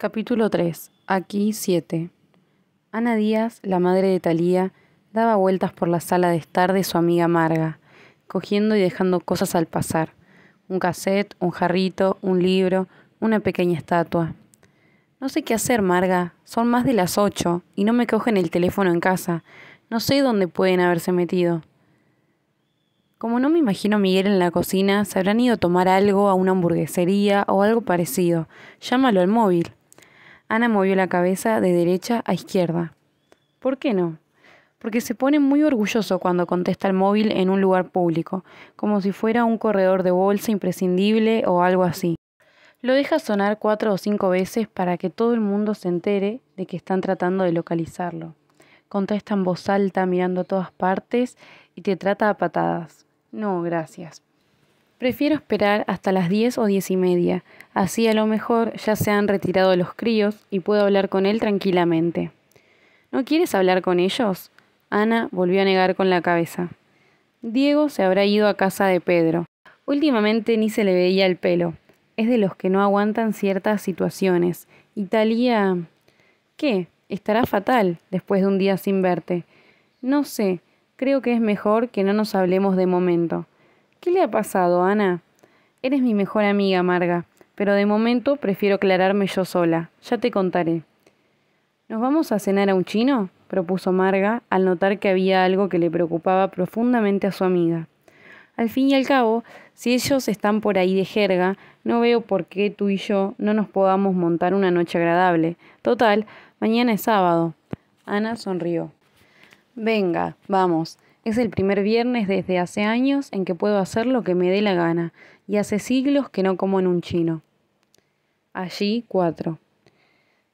Capítulo 3. Aquí 7. Ana Díaz, la madre de Talía, daba vueltas por la sala de estar de su amiga Marga, cogiendo y dejando cosas al pasar. Un cassette, un jarrito, un libro, una pequeña estatua. No sé qué hacer, Marga. Son más de las ocho y no me cogen el teléfono en casa. No sé dónde pueden haberse metido. Como no me imagino a Miguel en la cocina, se habrán ido a tomar algo a una hamburguesería o algo parecido. Llámalo al móvil. Ana movió la cabeza de derecha a izquierda. ¿Por qué no? Porque se pone muy orgulloso cuando contesta el móvil en un lugar público, como si fuera un corredor de bolsa imprescindible o algo así. Lo deja sonar cuatro o cinco veces para que todo el mundo se entere de que están tratando de localizarlo. Contesta en voz alta mirando a todas partes y te trata a patadas. No, gracias. Prefiero esperar hasta las diez o diez y media, así a lo mejor ya se han retirado los críos y puedo hablar con él tranquilamente. ¿No quieres hablar con ellos? Ana volvió a negar con la cabeza. Diego se habrá ido a casa de Pedro. Últimamente ni se le veía el pelo. Es de los que no aguantan ciertas situaciones. Italia... ¿Qué? Estará fatal después de un día sin verte. No sé, creo que es mejor que no nos hablemos de momento. ¿Qué le ha pasado, Ana? Eres mi mejor amiga, Marga, pero de momento prefiero aclararme yo sola. Ya te contaré. ¿Nos vamos a cenar a un chino? propuso Marga, al notar que había algo que le preocupaba profundamente a su amiga. Al fin y al cabo, si ellos están por ahí de jerga, no veo por qué tú y yo no nos podamos montar una noche agradable. Total, mañana es sábado. Ana sonrió. Venga, vamos. Es el primer viernes desde hace años en que puedo hacer lo que me dé la gana, y hace siglos que no como en un chino. Allí, cuatro.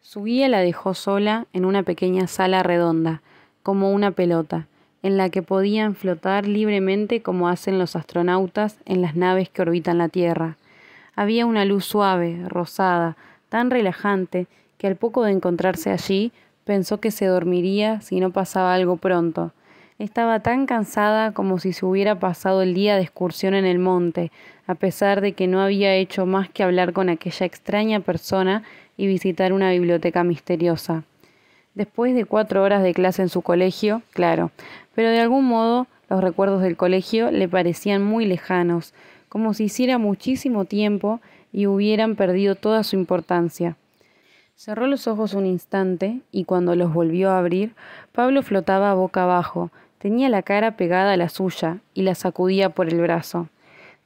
Su guía la dejó sola en una pequeña sala redonda, como una pelota, en la que podían flotar libremente como hacen los astronautas en las naves que orbitan la Tierra. Había una luz suave, rosada, tan relajante, que al poco de encontrarse allí pensó que se dormiría si no pasaba algo pronto, estaba tan cansada como si se hubiera pasado el día de excursión en el monte, a pesar de que no había hecho más que hablar con aquella extraña persona y visitar una biblioteca misteriosa. Después de cuatro horas de clase en su colegio, claro, pero de algún modo los recuerdos del colegio le parecían muy lejanos, como si hiciera muchísimo tiempo y hubieran perdido toda su importancia. Cerró los ojos un instante y cuando los volvió a abrir, Pablo flotaba boca abajo, Tenía la cara pegada a la suya y la sacudía por el brazo.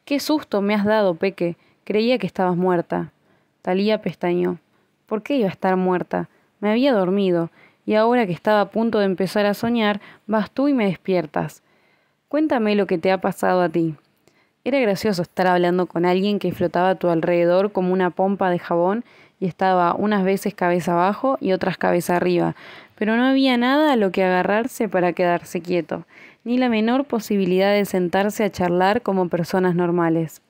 Qué susto me has dado, Peque. Creía que estabas muerta. Talía pestañó. ¿Por qué iba a estar muerta? Me había dormido, y ahora que estaba a punto de empezar a soñar, vas tú y me despiertas. Cuéntame lo que te ha pasado a ti. Era gracioso estar hablando con alguien que flotaba a tu alrededor como una pompa de jabón y estaba unas veces cabeza abajo y otras cabeza arriba, pero no había nada a lo que agarrarse para quedarse quieto, ni la menor posibilidad de sentarse a charlar como personas normales.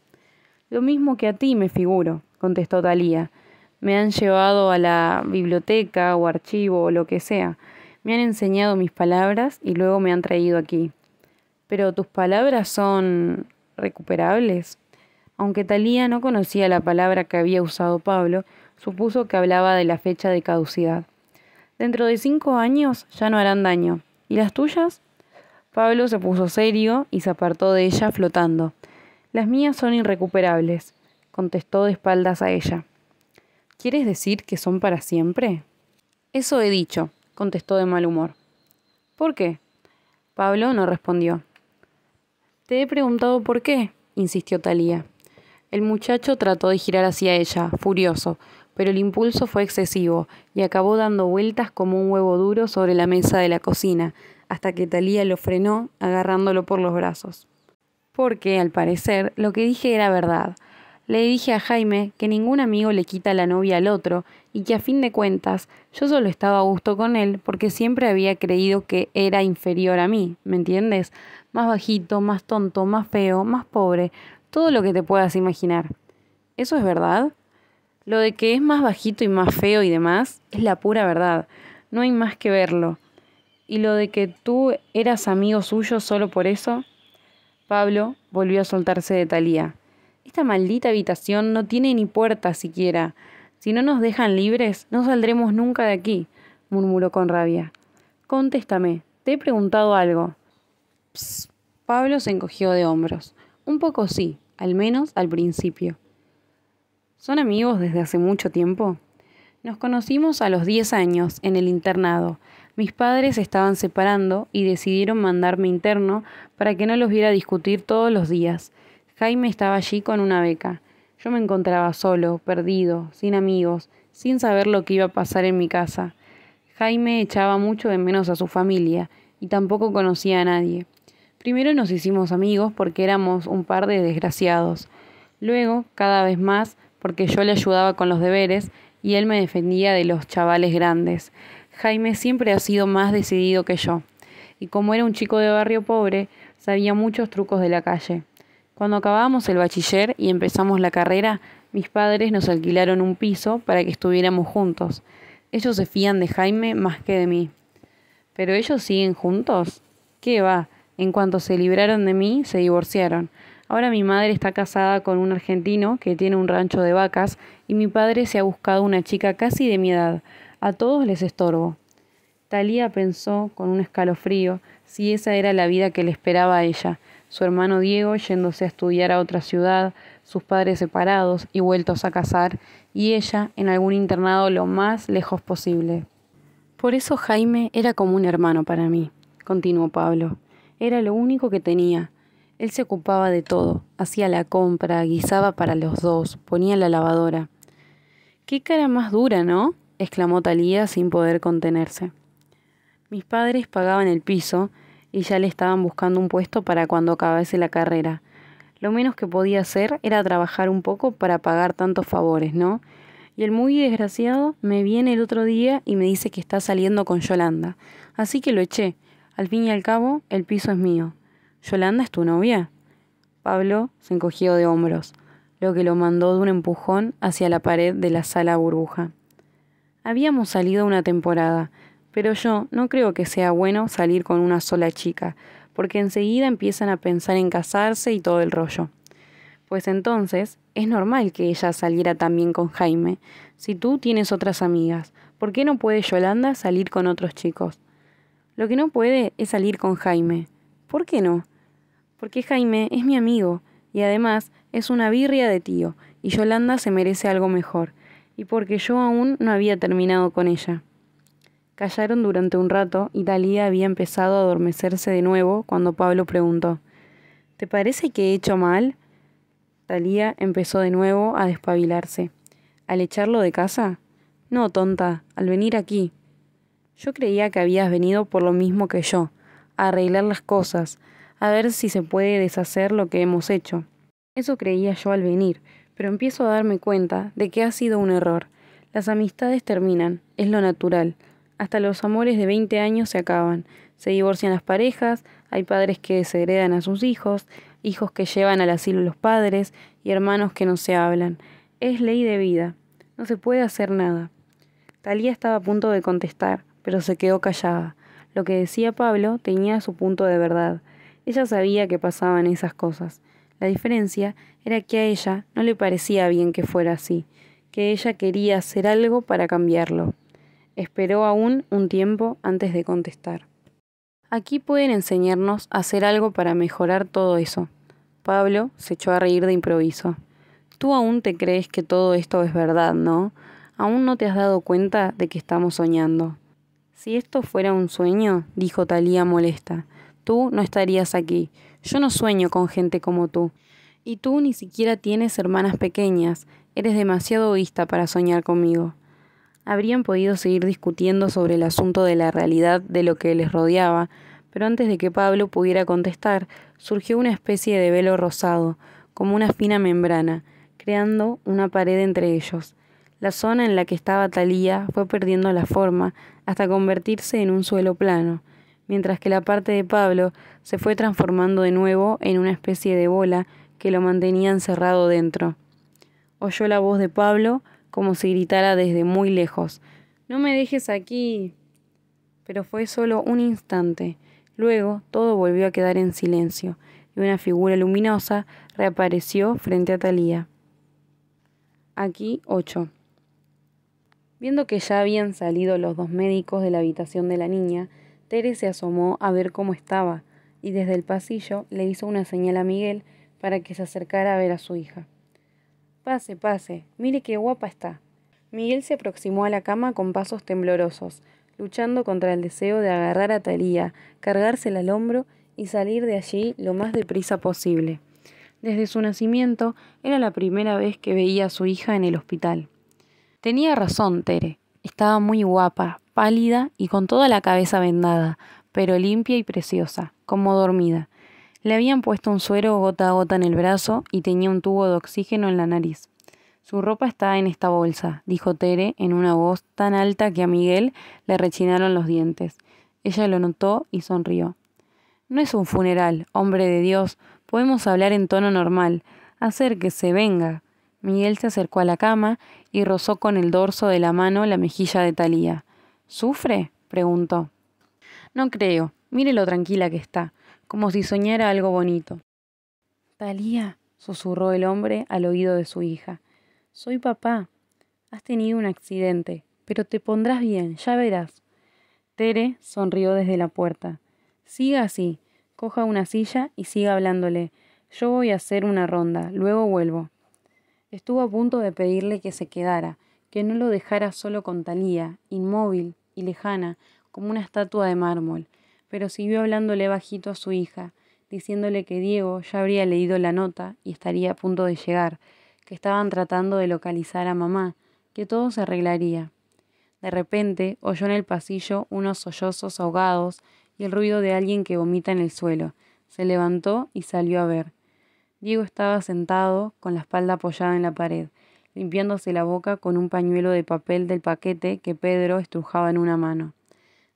Lo mismo que a ti, me figuro, contestó Talía. Me han llevado a la biblioteca o archivo o lo que sea. Me han enseñado mis palabras y luego me han traído aquí. Pero tus palabras son recuperables. Aunque Talía no conocía la palabra que había usado Pablo, supuso que hablaba de la fecha de caducidad. Dentro de cinco años ya no harán daño. ¿Y las tuyas? Pablo se puso serio y se apartó de ella flotando. Las mías son irrecuperables, contestó de espaldas a ella. ¿Quieres decir que son para siempre? Eso he dicho, contestó de mal humor. ¿Por qué? Pablo no respondió. Te he preguntado por qué, insistió Talía. El muchacho trató de girar hacia ella, furioso, pero el impulso fue excesivo y acabó dando vueltas como un huevo duro sobre la mesa de la cocina, hasta que Talía lo frenó agarrándolo por los brazos. Porque, al parecer, lo que dije era verdad. Le dije a Jaime que ningún amigo le quita la novia al otro y que a fin de cuentas yo solo estaba a gusto con él porque siempre había creído que era inferior a mí, ¿me entiendes? Más bajito, más tonto, más feo, más pobre, todo lo que te puedas imaginar. ¿Eso es verdad? Lo de que es más bajito y más feo y demás es la pura verdad. No hay más que verlo. Y lo de que tú eras amigo suyo solo por eso. Pablo volvió a soltarse de Talía. Esta maldita habitación no tiene ni puerta siquiera. Si no nos dejan libres, no saldremos nunca de aquí, murmuró con rabia. Contéstame, te he preguntado algo. Pablo se encogió de hombros. Un poco sí, al menos al principio. Son amigos desde hace mucho tiempo. Nos conocimos a los 10 años en el internado. Mis padres estaban separando y decidieron mandarme interno para que no los viera discutir todos los días. Jaime estaba allí con una beca. Yo me encontraba solo, perdido, sin amigos, sin saber lo que iba a pasar en mi casa. Jaime echaba mucho de menos a su familia y tampoco conocía a nadie. Primero nos hicimos amigos porque éramos un par de desgraciados. Luego, cada vez más, porque yo le ayudaba con los deberes y él me defendía de los chavales grandes. Jaime siempre ha sido más decidido que yo, y como era un chico de barrio pobre, sabía muchos trucos de la calle. Cuando acabamos el bachiller y empezamos la carrera, mis padres nos alquilaron un piso para que estuviéramos juntos. Ellos se fían de Jaime más que de mí. ¿Pero ellos siguen juntos? ¿Qué va? En cuanto se libraron de mí, se divorciaron. Ahora mi madre está casada con un argentino que tiene un rancho de vacas y mi padre se ha buscado una chica casi de mi edad. A todos les estorbo. Talía pensó con un escalofrío si esa era la vida que le esperaba a ella, su hermano Diego yéndose a estudiar a otra ciudad, sus padres separados y vueltos a casar, y ella en algún internado lo más lejos posible. Por eso Jaime era como un hermano para mí, continuó Pablo. Era lo único que tenía, él se ocupaba de todo, hacía la compra, guisaba para los dos, ponía la lavadora. ¡Qué cara más dura, ¿no? exclamó Talía sin poder contenerse. Mis padres pagaban el piso y ya le estaban buscando un puesto para cuando acabase la carrera. Lo menos que podía hacer era trabajar un poco para pagar tantos favores, ¿no? Y el muy desgraciado me viene el otro día y me dice que está saliendo con Yolanda. Así que lo eché. Al fin y al cabo, el piso es mío, ¿Yolanda es tu novia? Pablo se encogió de hombros, lo que lo mandó de un empujón hacia la pared de la sala burbuja. Habíamos salido una temporada, pero yo no creo que sea bueno salir con una sola chica, porque enseguida empiezan a pensar en casarse y todo el rollo. Pues entonces es normal que ella saliera también con Jaime, si tú tienes otras amigas, ¿por qué no puede Yolanda salir con otros chicos? Lo que no puede es salir con Jaime. ¿Por qué no? porque Jaime es mi amigo y además es una birria de tío, y Yolanda se merece algo mejor, y porque yo aún no había terminado con ella. Callaron durante un rato y Dalía había empezado a adormecerse de nuevo cuando Pablo preguntó, ¿Te parece que he hecho mal? Dalía empezó de nuevo a despabilarse. ¿Al echarlo de casa? No, tonta, al venir aquí. Yo creía que habías venido por lo mismo que yo, a arreglar las cosas, a ver si se puede deshacer lo que hemos hecho. Eso creía yo al venir, pero empiezo a darme cuenta de que ha sido un error. Las amistades terminan, es lo natural. Hasta los amores de 20 años se acaban, se divorcian las parejas, hay padres que se a sus hijos, hijos que llevan al asilo los padres y hermanos que no se hablan. Es ley de vida, no se puede hacer nada. Talía estaba a punto de contestar, pero se quedó callada. Lo que decía Pablo tenía su punto de verdad. Ella sabía que pasaban esas cosas. La diferencia era que a ella no le parecía bien que fuera así, que ella quería hacer algo para cambiarlo. Esperó aún un tiempo antes de contestar. Aquí pueden enseñarnos a hacer algo para mejorar todo eso. Pablo se echó a reír de improviso. Tú aún te crees que todo esto es verdad, ¿no? Aún no te has dado cuenta de que estamos soñando. Si esto fuera un sueño, dijo Talía molesta, tú, no estarías aquí. Yo no sueño con gente como tú. Y tú ni siquiera tienes hermanas pequeñas. Eres demasiado egoísta para soñar conmigo. Habrían podido seguir discutiendo sobre el asunto de la realidad de lo que les rodeaba, pero antes de que Pablo pudiera contestar, surgió una especie de velo rosado, como una fina membrana, creando una pared entre ellos. La zona en la que estaba Talía fue perdiendo la forma hasta convertirse en un suelo plano, mientras que la parte de Pablo se fue transformando de nuevo en una especie de bola que lo mantenía encerrado dentro. Oyó la voz de Pablo como si gritara desde muy lejos, No me dejes aquí. Pero fue solo un instante. Luego todo volvió a quedar en silencio, y una figura luminosa reapareció frente a Talía. Aquí 8. Viendo que ya habían salido los dos médicos de la habitación de la niña, Tere se asomó a ver cómo estaba y desde el pasillo le hizo una señal a Miguel para que se acercara a ver a su hija. Pase, pase, mire qué guapa está. Miguel se aproximó a la cama con pasos temblorosos, luchando contra el deseo de agarrar a Talía, cargársela al hombro y salir de allí lo más deprisa posible. Desde su nacimiento era la primera vez que veía a su hija en el hospital. Tenía razón, Tere. Estaba muy guapa, pálida y con toda la cabeza vendada, pero limpia y preciosa, como dormida. Le habían puesto un suero gota a gota en el brazo y tenía un tubo de oxígeno en la nariz. Su ropa está en esta bolsa, dijo Tere en una voz tan alta que a Miguel le rechinaron los dientes. Ella lo notó y sonrió. No es un funeral, hombre de Dios, podemos hablar en tono normal. hacer que se venga. Miguel se acercó a la cama y rozó con el dorso de la mano la mejilla de Talía. ¿Sufre? preguntó. No creo. Mire lo tranquila que está, como si soñara algo bonito. Talía, susurró el hombre al oído de su hija. Soy papá. Has tenido un accidente, pero te pondrás bien, ya verás. Tere sonrió desde la puerta. Siga así, coja una silla y siga hablándole. Yo voy a hacer una ronda, luego vuelvo. Estuvo a punto de pedirle que se quedara, que no lo dejara solo con Talía, inmóvil, y lejana, como una estatua de mármol, pero siguió hablándole bajito a su hija, diciéndole que Diego ya habría leído la nota y estaría a punto de llegar, que estaban tratando de localizar a mamá, que todo se arreglaría. De repente oyó en el pasillo unos sollozos ahogados y el ruido de alguien que vomita en el suelo. Se levantó y salió a ver. Diego estaba sentado, con la espalda apoyada en la pared, limpiándose la boca con un pañuelo de papel del paquete que Pedro estrujaba en una mano.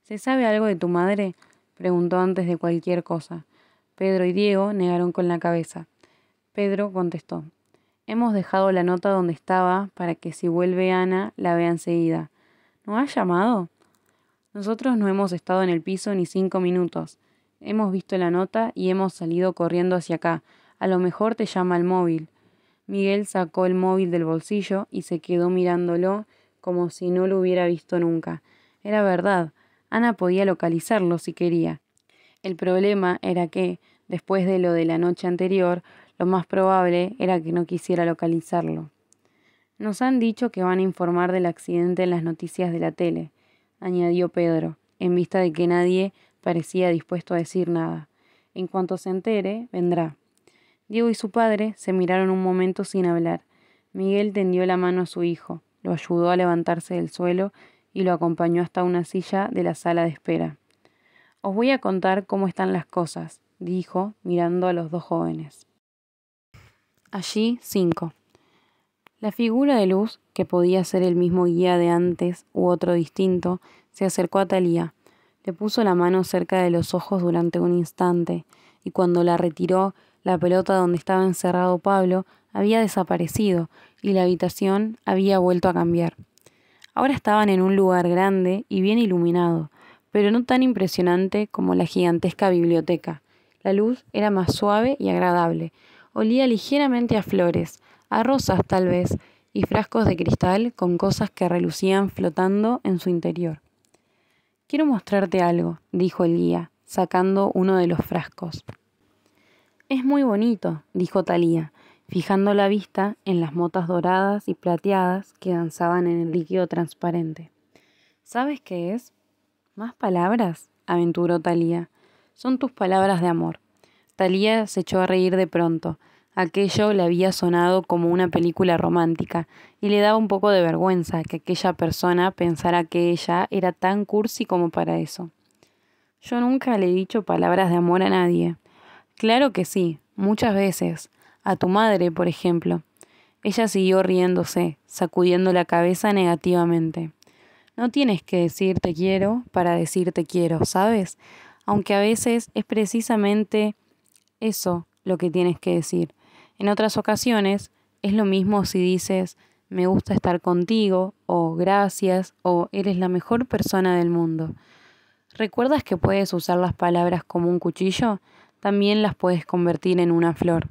¿Se sabe algo de tu madre? preguntó antes de cualquier cosa. Pedro y Diego negaron con la cabeza. Pedro contestó. Hemos dejado la nota donde estaba para que si vuelve Ana la vea enseguida. ¿No ha llamado? Nosotros no hemos estado en el piso ni cinco minutos. Hemos visto la nota y hemos salido corriendo hacia acá. A lo mejor te llama el móvil. Miguel sacó el móvil del bolsillo y se quedó mirándolo como si no lo hubiera visto nunca. Era verdad, Ana podía localizarlo si quería. El problema era que, después de lo de la noche anterior, lo más probable era que no quisiera localizarlo. Nos han dicho que van a informar del accidente en las noticias de la tele, añadió Pedro, en vista de que nadie parecía dispuesto a decir nada. En cuanto se entere, vendrá. Diego y su padre se miraron un momento sin hablar. Miguel tendió la mano a su hijo, lo ayudó a levantarse del suelo y lo acompañó hasta una silla de la sala de espera. Os voy a contar cómo están las cosas, dijo, mirando a los dos jóvenes. Allí, cinco. La figura de luz, que podía ser el mismo guía de antes u otro distinto, se acercó a Talía. Le puso la mano cerca de los ojos durante un instante, y cuando la retiró, la pelota donde estaba encerrado Pablo había desaparecido y la habitación había vuelto a cambiar. Ahora estaban en un lugar grande y bien iluminado, pero no tan impresionante como la gigantesca biblioteca. La luz era más suave y agradable. Olía ligeramente a flores, a rosas tal vez, y frascos de cristal con cosas que relucían flotando en su interior. Quiero mostrarte algo, dijo el guía, sacando uno de los frascos. Es muy bonito, dijo Talía, fijando la vista en las motas doradas y plateadas que danzaban en el líquido transparente. ¿Sabes qué es? Más palabras, aventuró Talía. Son tus palabras de amor. Talía se echó a reír de pronto. Aquello le había sonado como una película romántica y le daba un poco de vergüenza que aquella persona pensara que ella era tan cursi como para eso. Yo nunca le he dicho palabras de amor a nadie, Claro que sí, muchas veces. A tu madre, por ejemplo. Ella siguió riéndose, sacudiendo la cabeza negativamente. No tienes que decir te quiero para decir te quiero, ¿sabes? Aunque a veces es precisamente eso lo que tienes que decir. En otras ocasiones es lo mismo si dices me gusta estar contigo o gracias o eres la mejor persona del mundo. ¿Recuerdas que puedes usar las palabras como un cuchillo? también las puedes convertir en una flor.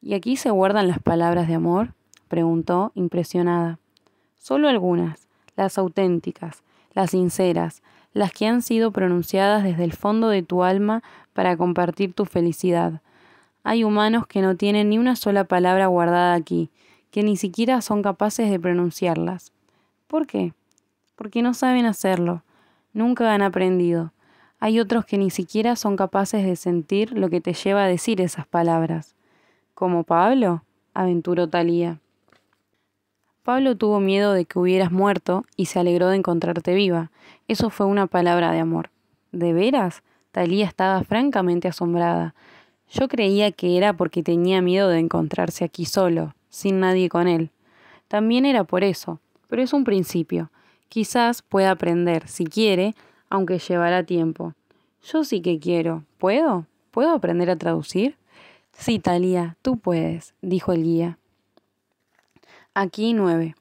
¿Y aquí se guardan las palabras de amor? preguntó, impresionada. Solo algunas, las auténticas, las sinceras, las que han sido pronunciadas desde el fondo de tu alma para compartir tu felicidad. Hay humanos que no tienen ni una sola palabra guardada aquí, que ni siquiera son capaces de pronunciarlas. ¿Por qué? Porque no saben hacerlo, nunca han aprendido, hay otros que ni siquiera son capaces de sentir lo que te lleva a decir esas palabras. Como Pablo, aventuró Talía. Pablo tuvo miedo de que hubieras muerto y se alegró de encontrarte viva. Eso fue una palabra de amor. ¿De veras? Talía estaba francamente asombrada. Yo creía que era porque tenía miedo de encontrarse aquí solo, sin nadie con él. También era por eso, pero es un principio. Quizás pueda aprender, si quiere, aunque llevará tiempo. Yo sí que quiero. ¿Puedo? ¿Puedo aprender a traducir? Sí, Talía, tú puedes, dijo el guía. Aquí nueve.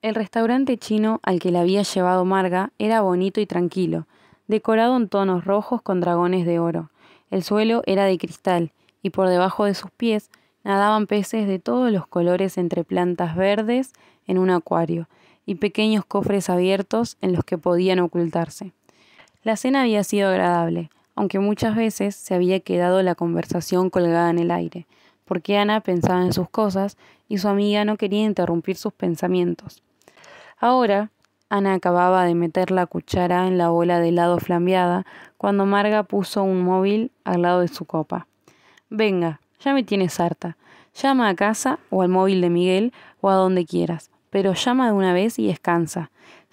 El restaurante chino al que la había llevado Marga era bonito y tranquilo, decorado en tonos rojos con dragones de oro. El suelo era de cristal, y por debajo de sus pies nadaban peces de todos los colores entre plantas verdes en un acuario, y pequeños cofres abiertos en los que podían ocultarse. La cena había sido agradable, aunque muchas veces se había quedado la conversación colgada en el aire, porque Ana pensaba en sus cosas y su amiga no quería interrumpir sus pensamientos. Ahora, Ana acababa de meter la cuchara en la bola de helado flambeada cuando Marga puso un móvil al lado de su copa. Venga, ya me tienes harta. Llama a casa o al móvil de Miguel o a donde quieras pero llama de una vez y descansa.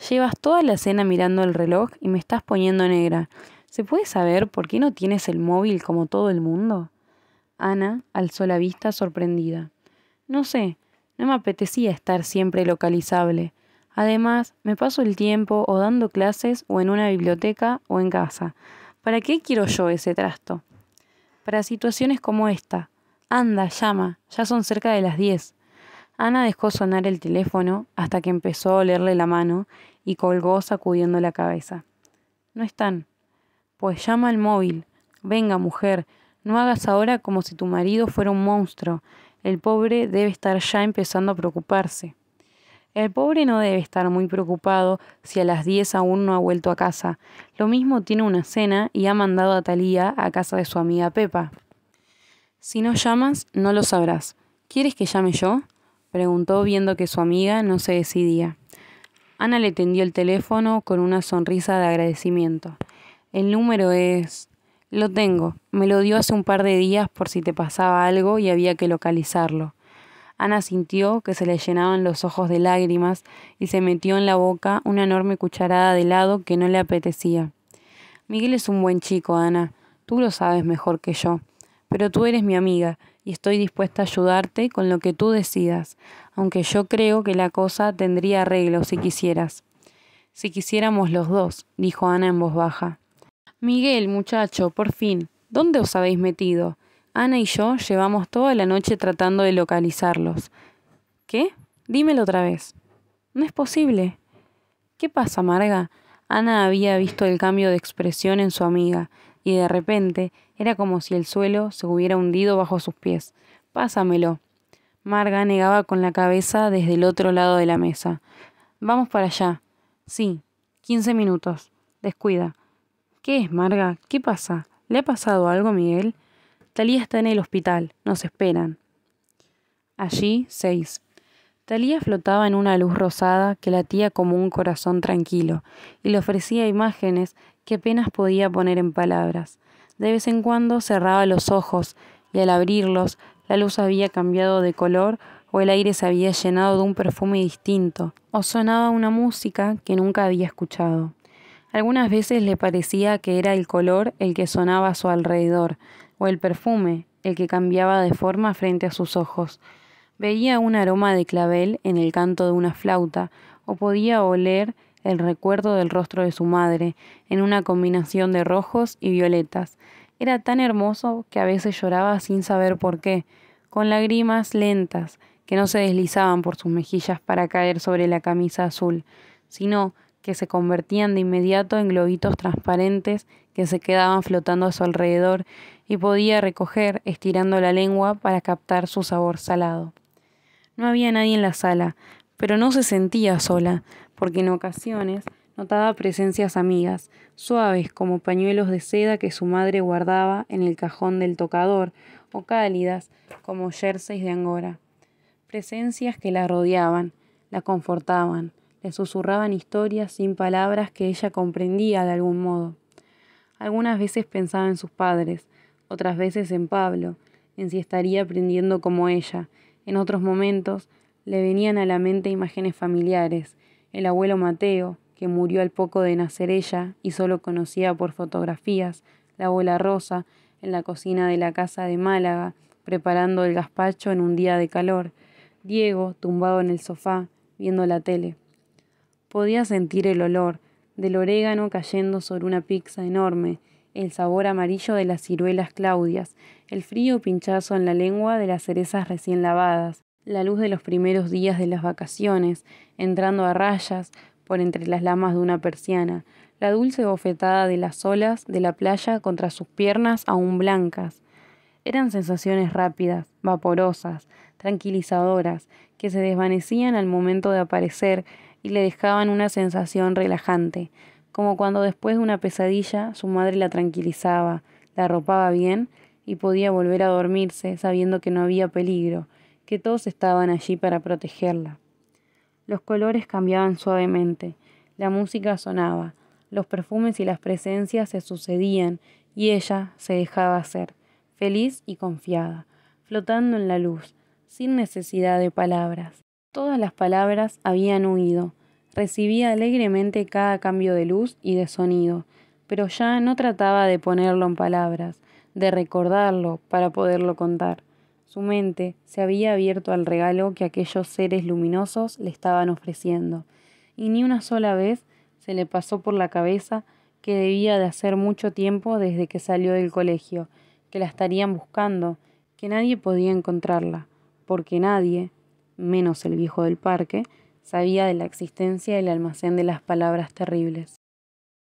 Llevas toda la cena mirando el reloj y me estás poniendo negra. ¿Se puede saber por qué no tienes el móvil como todo el mundo? Ana alzó la vista sorprendida. No sé, no me apetecía estar siempre localizable. Además, me paso el tiempo o dando clases o en una biblioteca o en casa. ¿Para qué quiero yo ese trasto? Para situaciones como esta. Anda, llama, ya son cerca de las diez. Ana dejó sonar el teléfono hasta que empezó a olerle la mano y colgó sacudiendo la cabeza. No están. Pues llama al móvil. Venga, mujer, no hagas ahora como si tu marido fuera un monstruo. El pobre debe estar ya empezando a preocuparse. El pobre no debe estar muy preocupado si a las 10 aún no ha vuelto a casa. Lo mismo tiene una cena y ha mandado a Talía a casa de su amiga Pepa. Si no llamas, no lo sabrás. ¿Quieres que llame yo? preguntó viendo que su amiga no se decidía. Ana le tendió el teléfono con una sonrisa de agradecimiento. El número es... Lo tengo. Me lo dio hace un par de días por si te pasaba algo y había que localizarlo. Ana sintió que se le llenaban los ojos de lágrimas y se metió en la boca una enorme cucharada de helado que no le apetecía. Miguel es un buen chico, Ana. Tú lo sabes mejor que yo pero tú eres mi amiga y estoy dispuesta a ayudarte con lo que tú decidas, aunque yo creo que la cosa tendría arreglo si quisieras. Si quisiéramos los dos, dijo Ana en voz baja. Miguel, muchacho, por fin, ¿dónde os habéis metido? Ana y yo llevamos toda la noche tratando de localizarlos. ¿Qué? Dímelo otra vez. No es posible. ¿Qué pasa, Marga? Ana había visto el cambio de expresión en su amiga, y de repente era como si el suelo se hubiera hundido bajo sus pies. Pásamelo. Marga negaba con la cabeza desde el otro lado de la mesa. Vamos para allá. Sí, quince minutos. Descuida. ¿Qué es, Marga? ¿Qué pasa? ¿Le ha pasado algo Miguel? Talía está en el hospital. Nos esperan. Allí, seis. Talía flotaba en una luz rosada que latía como un corazón tranquilo y le ofrecía imágenes que apenas podía poner en palabras. De vez en cuando cerraba los ojos y al abrirlos la luz había cambiado de color o el aire se había llenado de un perfume distinto o sonaba una música que nunca había escuchado. Algunas veces le parecía que era el color el que sonaba a su alrededor o el perfume el que cambiaba de forma frente a sus ojos. Veía un aroma de clavel en el canto de una flauta o podía oler el recuerdo del rostro de su madre, en una combinación de rojos y violetas. Era tan hermoso que a veces lloraba sin saber por qué, con lágrimas lentas que no se deslizaban por sus mejillas para caer sobre la camisa azul, sino que se convertían de inmediato en globitos transparentes que se quedaban flotando a su alrededor y podía recoger estirando la lengua para captar su sabor salado. No había nadie en la sala, pero no se sentía sola porque en ocasiones notaba presencias amigas, suaves como pañuelos de seda que su madre guardaba en el cajón del tocador, o cálidas como jerseys de angora. Presencias que la rodeaban, la confortaban, le susurraban historias sin palabras que ella comprendía de algún modo. Algunas veces pensaba en sus padres, otras veces en Pablo, en si estaría aprendiendo como ella. En otros momentos le venían a la mente imágenes familiares, el abuelo Mateo, que murió al poco de nacer ella y solo conocía por fotografías, la abuela Rosa, en la cocina de la casa de Málaga, preparando el gazpacho en un día de calor, Diego, tumbado en el sofá, viendo la tele. Podía sentir el olor del orégano cayendo sobre una pizza enorme, el sabor amarillo de las ciruelas claudias, el frío pinchazo en la lengua de las cerezas recién lavadas, la luz de los primeros días de las vacaciones, entrando a rayas por entre las lamas de una persiana, la dulce bofetada de las olas de la playa contra sus piernas aún blancas. Eran sensaciones rápidas, vaporosas, tranquilizadoras, que se desvanecían al momento de aparecer y le dejaban una sensación relajante, como cuando después de una pesadilla su madre la tranquilizaba, la arropaba bien y podía volver a dormirse sabiendo que no había peligro, que todos estaban allí para protegerla. Los colores cambiaban suavemente, la música sonaba, los perfumes y las presencias se sucedían y ella se dejaba hacer, feliz y confiada, flotando en la luz, sin necesidad de palabras. Todas las palabras habían huido, recibía alegremente cada cambio de luz y de sonido, pero ya no trataba de ponerlo en palabras, de recordarlo para poderlo contar. Su mente se había abierto al regalo que aquellos seres luminosos le estaban ofreciendo, y ni una sola vez se le pasó por la cabeza que debía de hacer mucho tiempo desde que salió del colegio, que la estarían buscando, que nadie podía encontrarla, porque nadie, menos el viejo del parque, sabía de la existencia del almacén de las palabras terribles.